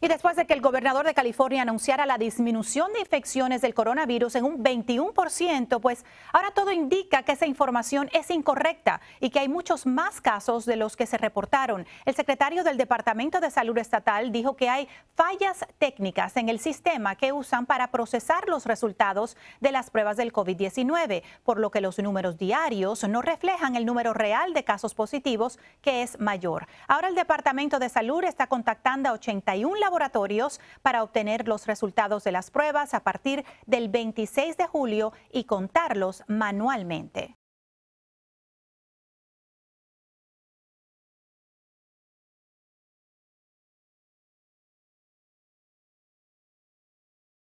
Y después de que el gobernador de California anunciara la disminución de infecciones del coronavirus en un 21%, pues ahora todo indica que esa información es incorrecta y que hay muchos más casos de los que se reportaron. El secretario del Departamento de Salud Estatal dijo que hay fallas técnicas en el sistema que usan para procesar los resultados de las pruebas del COVID-19, por lo que los números diarios no reflejan el número real de casos positivos, que es mayor. Ahora el Departamento de Salud está contactando a 81 laboratorios para obtener los resultados de las pruebas a partir del 26 de julio y contarlos manualmente.